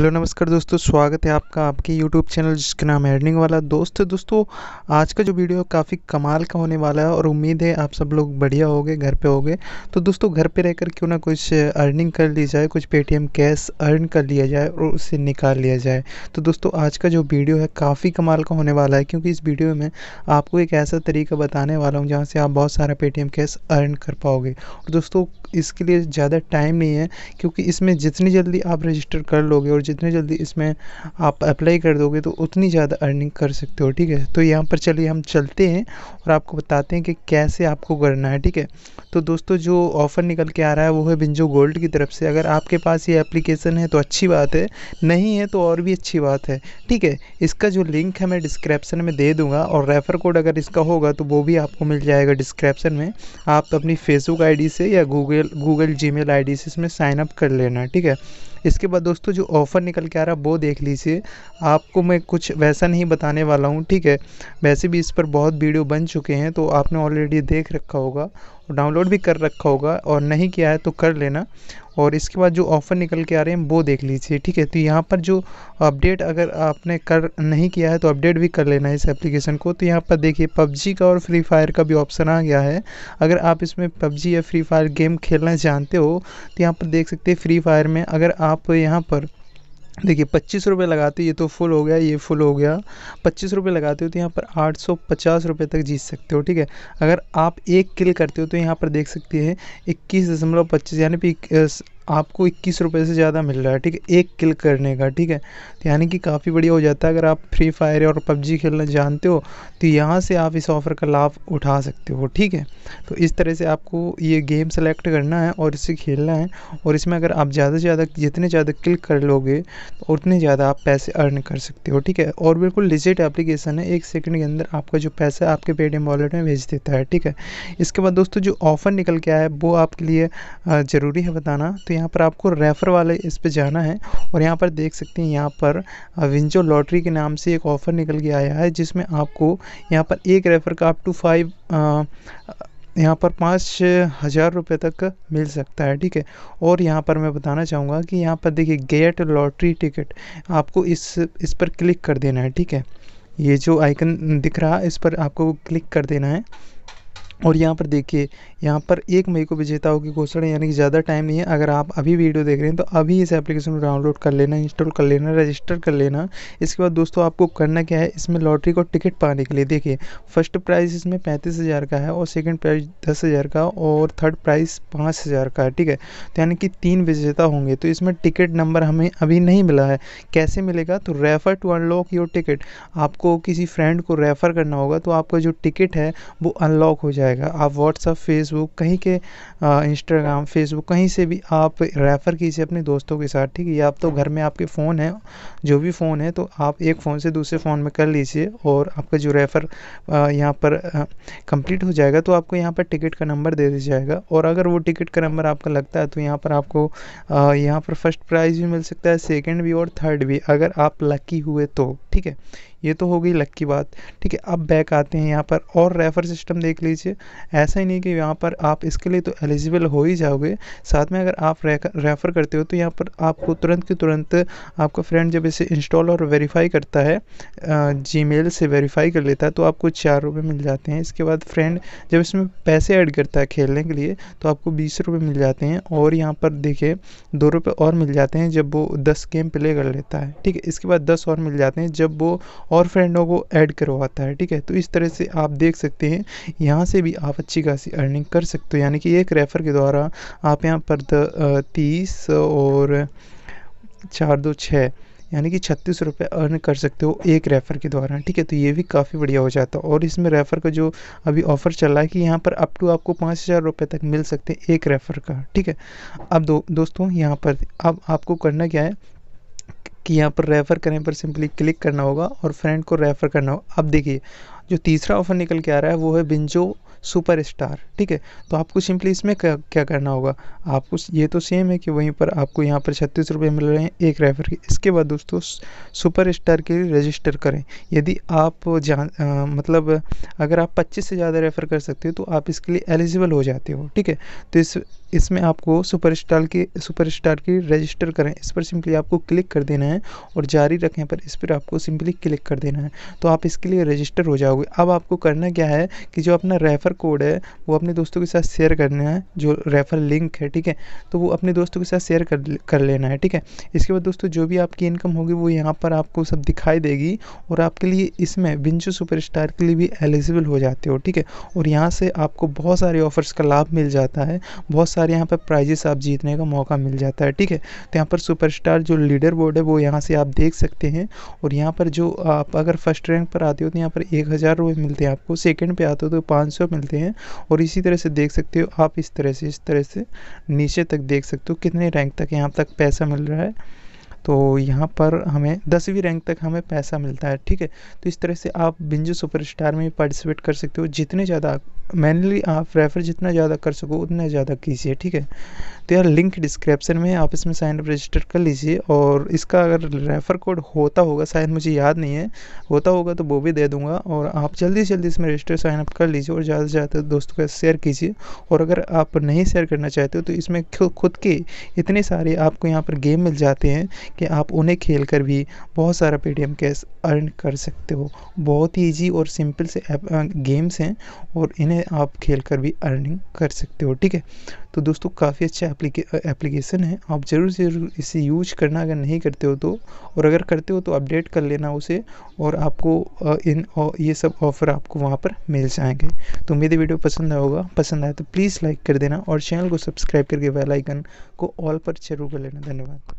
hello नमस्कार दोस्तों स्वागत है आपका आपके यूट्यूब चैनल जिसका नाम है अर्निंग वाला दोस्त दोस्तों आज का जो वीडियो काफ़ी कमाल का होने वाला है और उम्मीद है आप सब लोग बढ़िया होगे घर पे होगे तो दोस्तों घर पे रहकर क्यों ना कुछ अर्निंग कर ली जाए कुछ पेटीएम कैश अर्न कर लिया जाए और उससे निकाल लिया जाए तो दोस्तों आज का जो वीडियो है काफ़ी कमाल का होने वाला है क्योंकि इस वीडियो में आपको एक ऐसा तरीका बताने वाला हूँ जहाँ से आप बहुत सारा पेटीएम कैश अर्न कर पाओगे और दोस्तों इसके लिए ज़्यादा टाइम नहीं है क्योंकि इसमें जितनी जल्दी आप रजिस्टर कर लोगे और जितने जल्दी इसमें आप अप्लाई कर दोगे तो उतनी ज़्यादा अर्निंग कर सकते हो ठीक है तो यहाँ पर चलिए हम चलते हैं और आपको बताते हैं कि कैसे आपको करना है ठीक है तो दोस्तों जो ऑफ़र निकल के आ रहा है वो है बिंजो गोल्ड की तरफ से अगर आपके पास ये एप्लीकेशन है तो अच्छी बात है नहीं है तो और भी अच्छी बात है ठीक है इसका जो लिंक है मैं डिस्क्रिप्सन में दे दूँगा और रेफ़र कोड अगर इसका होगा तो वो भी आपको मिल जाएगा डिस्क्रिप्सन में आप अपनी फेसबुक आई से या गूगल गूगल जी मेल से इसमें साइनअप कर लेना ठीक है इसके बाद दोस्तों जो ऑफ़र निकल के आ रहा है वो देख लीजिए आपको मैं कुछ वैसा नहीं बताने वाला हूँ ठीक है वैसे भी इस पर बहुत वीडियो बन चुके हैं तो आपने ऑलरेडी देख रखा होगा डाउनलोड भी कर रखा होगा और नहीं किया है तो कर लेना और इसके बाद जो ऑफ़र निकल के आ रहे हैं वो देख लीजिए ठीक है तो यहाँ पर जो अपडेट अगर आपने कर नहीं किया है तो अपडेट भी कर लेना है इस एप्लीकेशन को तो यहाँ पर देखिए पबजी का और फ्री फायर का भी ऑप्शन आ गया है अगर आप इसमें पबजी या फ्री फायर गेम खेलना जानते हो तो यहाँ पर देख सकते हैं फ्री फायर में अगर आप यहाँ पर देखिए पच्चीस रुपये लगाते ये तो फुल हो गया ये फुल हो गया पच्चीस रुपये लगाते हो तो यहाँ पर आठ सौ पचास रुपये तक जीत सकते हो ठीक है अगर आप एक किल करते हो तो यहाँ पर देख सकते हैं इक्कीस दशमलव पच्चीस यानी कि आपको इक्कीस रुपये से ज़्यादा मिल रहा है ठीक है एक किल करने का ठीक है तो यानी कि काफ़ी बढ़िया हो जाता है अगर आप फ्री फायर और पबजी खेलना जानते हो तो यहाँ से आप इस ऑफ़र का लाभ उठा सकते हो ठीक है तो इस तरह से आपको ये गेम सेलेक्ट करना है और इसे खेलना है और इसमें अगर आप ज़्यादा से ज़्यादा जितने ज़्यादा क्लिक कर लोगे तो उतने ज़्यादा आप पैसे अर्न कर सकते हो ठीक है और बिल्कुल लिजिट एप्लीकेशन है एक सेकेंड के अंदर आपका जो पैसा आपके पेटीएम वॉलेट में भेज देता है ठीक है इसके बाद दोस्तों जो ऑफ़र निकल के आया है वो आपके लिए ज़रूरी है बताना तो यहाँ पर आपको रेफ़र वाले इस पे जाना है और यहाँ पर देख सकते हैं यहाँ पर विंजो लॉटरी के नाम से एक ऑफ़र निकल के आया है जिसमें आपको यहाँ पर एक रेफ़र का अप टू फाइव यहाँ पर पाँच हज़ार रुपये तक मिल सकता है ठीक है और यहाँ पर मैं बताना चाहूँगा कि यहाँ पर देखिए गेट लॉटरी टिकट आपको इस इस पर क्लिक कर देना है ठीक है ये जो आइकन दिख रहा है इस पर आपको क्लिक कर देना है और यहाँ पर देखिए यहाँ पर एक मई को विजेताओं की घोषणा यानी कि ज़्यादा टाइम नहीं है अगर आप अभी वीडियो देख रहे हैं तो अभी इस एप्लीकेशन को डाउनलोड कर लेना इंस्टॉल कर लेना रजिस्टर कर लेना इसके बाद दोस्तों आपको करना क्या है इसमें लॉटरी को टिकट पाने के लिए देखिए फर्स्ट प्राइज़ इसमें पैंतीस हज़ार का है और सेकेंड प्राइज़ दस हज़ार का और थर्ड प्राइज़ पाँच हज़ार का है ठीक है तो यानी कि तीन विजेता होंगे तो इसमें टिकट नंबर हमें अभी नहीं मिला है कैसे मिलेगा तो refer to unlock your ticket आपको किसी फ्रेंड को रेफ़र करना होगा तो आपका जो टिकट है वो अनलॉक हो जाएगा जाएगा आप व्हाट्सअप फेसबुक कहीं के इंस्टाग्राम फेसबुक कहीं से भी आप रेफ़र कीजिए अपने दोस्तों के साथ ठीक है या आप तो घर में आपके फ़ोन है जो भी फ़ोन है तो आप एक फ़ोन से दूसरे फ़ोन में कर लीजिए और आपका जो रेफ़र यहाँ पर कंप्लीट हो जाएगा तो आपको यहाँ पर टिकट का नंबर दे दिया जाएगा और अगर वो टिकट का नंबर आपका लगता है तो यहाँ पर आपको यहाँ पर फर्स्ट प्राइज़ भी मिल सकता है सेकेंड भी और थर्ड भी अगर आप लकी हुए तो ठीक है ये तो हो गई लक की बात ठीक है अब बैक आते हैं यहाँ पर और रेफर सिस्टम देख लीजिए ऐसा ही नहीं कि यहाँ पर आप इसके लिए तो एलिजिबल हो ही जाओगे साथ में अगर आप रेफ़र करते हो तो यहाँ पर आपको तुरंत के तुरंत आपका फ्रेंड जब इसे इंस्टॉल और वेरीफाई करता है जी से वेरीफाई कर लेता है तो आपको चार रुपये मिल जाते हैं इसके बाद फ्रेंड जब इसमें पैसे ऐड करता है खेलने के लिए तो आपको बीस रुपये मिल जाते हैं और यहाँ पर देखिए दो रुपये और मिल जाते हैं जब वो दस गेम प्ले कर लेता है ठीक है इसके बाद दस और मिल जाते हैं जब वो और फ्रेंडों को ऐड करवाता है ठीक है तो इस तरह से आप देख सकते हैं यहाँ से भी आप अच्छी खासी अर्निंग कर सकते हो यानी कि एक रेफ़र के द्वारा आप यहाँ पर तीस और चार दो छः यानी कि छत्तीस रुपये अर्न कर सकते हो एक रेफ़र के द्वारा ठीक है तो ये भी काफ़ी बढ़िया हो जाता है और इसमें रेफ़र का जो अभी ऑफ़र चल रहा है कि यहाँ पर अप टू आपको पाँच हज़ार रुपये तक मिल सकते हैं एक रेफ़र का ठीक है अब दो दोस्तों यहाँ पर अब आपको करना क्या है कि यहाँ पर रेफ़र करने पर सिंपली क्लिक करना होगा और फ्रेंड को रेफ़र करना होगा अब देखिए जो तीसरा ऑफ़र निकल के आ रहा है वो है बिंजो सुपर स्टार ठीक है तो आपको सिंपली इसमें क्या, क्या करना होगा आपको ये तो सेम है कि वहीं पर आपको यहाँ पर छत्तीस रुपये मिल रहे हैं एक रेफर के इसके बाद दोस्तों सुपर स्टार के लिए रजिस्टर करें यदि आप जान आ, मतलब अगर आप पच्चीस से ज़्यादा रेफ़र कर सकते हो तो आप इसके लिए एलिजिबल हो जाते हो ठीक है तो इस इसमें आपको सुपर स्टार के सुपर स्टार के रजिस्टर करें इस पर सिंपली आपको क्लिक कर देना है और जारी रखें पर इस पर आपको सिंपली क्लिक कर देना है तो आप इसके लिए रजिस्टर हो जाओगे अब आपको करना क्या है कि जो अपना रेफ़र कोड है वो अपने दोस्तों के साथ शेयर करना है जो रेफर लिंक है ठीक है तो वो अपने दोस्तों के साथ शेयर कर कर लेना है ठीक है इसके बाद दोस्तों जो भी आपकी इनकम होगी वो यहाँ पर आपको सब दिखाई देगी और आपके लिए इसमें विंचो सुपर के लिए भी एलिजिबल हो जाते हो ठीक है और यहाँ से आपको बहुत सारे ऑफर्स का लाभ मिल जाता है बहुत सारे यहाँ पर प्राइजेस आप जीतने का मौका मिल जाता है ठीक है तो यहाँ पर सुपर जो लीडर बोर्ड है वो यहाँ से आप देख सकते हैं और यहाँ पर जो आप अगर फर्स्ट रैंक पर आते हो तो यहाँ पर एक हज़ार रुपये मिलते हैं आपको सेकेंड पे आते हो तो पाँच सौ मिलते हैं और इसी तरह से देख सकते हो आप इस तरह से इस तरह से नीचे तक देख सकते हो कितने रैंक तक यहाँ तक पैसा मिल रहा है तो यहाँ पर हमें दसवीं रैंक तक हमें पैसा मिलता है ठीक है तो इस तरह से आप बिंजू सुपरस्टार में पार्टिसिपेट कर सकते हो जितने ज़्यादा मैनली आप रेफर जितना ज़्यादा कर सको उतना ज़्यादा कीजिए ठीक है तो यार लिंक डिस्क्रिप्शन में आप इसमें साइन अप रजिस्टर कर लीजिए और इसका अगर रेफ़र कोड होता होगा शायद मुझे याद नहीं है होता होगा तो वो भी दे दूंगा और आप जल्दी से जल्दी इसमें रजिस्टर साइन अप कर लीजिए और ज़्यादा से ज़्यादा दोस्तों का शेयर कीजिए और अगर आप नहीं शेयर करना चाहते हो तो इसमें खुद के इतने सारे आपको यहाँ पर गेम मिल जाते हैं कि आप उन्हें खेल कर भी बहुत सारा पेटीएम कैश अर्न कर सकते हो बहुत ही ईजी और सिंपल से ऐप गेम्स हैं और इन्हें आप खेल कर भी अर्निंग कर सकते हो ठीक है तो दोस्तों काफ़ी अच्छा एप्लीकेशन है आप ज़रूर ज़रूर इसे यूज करना अगर नहीं करते हो तो और अगर करते हो तो अपडेट कर लेना उसे और आपको इन ये सब ऑफ़र आपको वहाँ पर मिल जाएंगे तो मेरी वीडियो पसंद आया होगा पसंद आया तो प्लीज़ लाइक कर देना और चैनल को सब्सक्राइब करके बेल आइकन को ऑल पर जरूर कर लेना धन्यवाद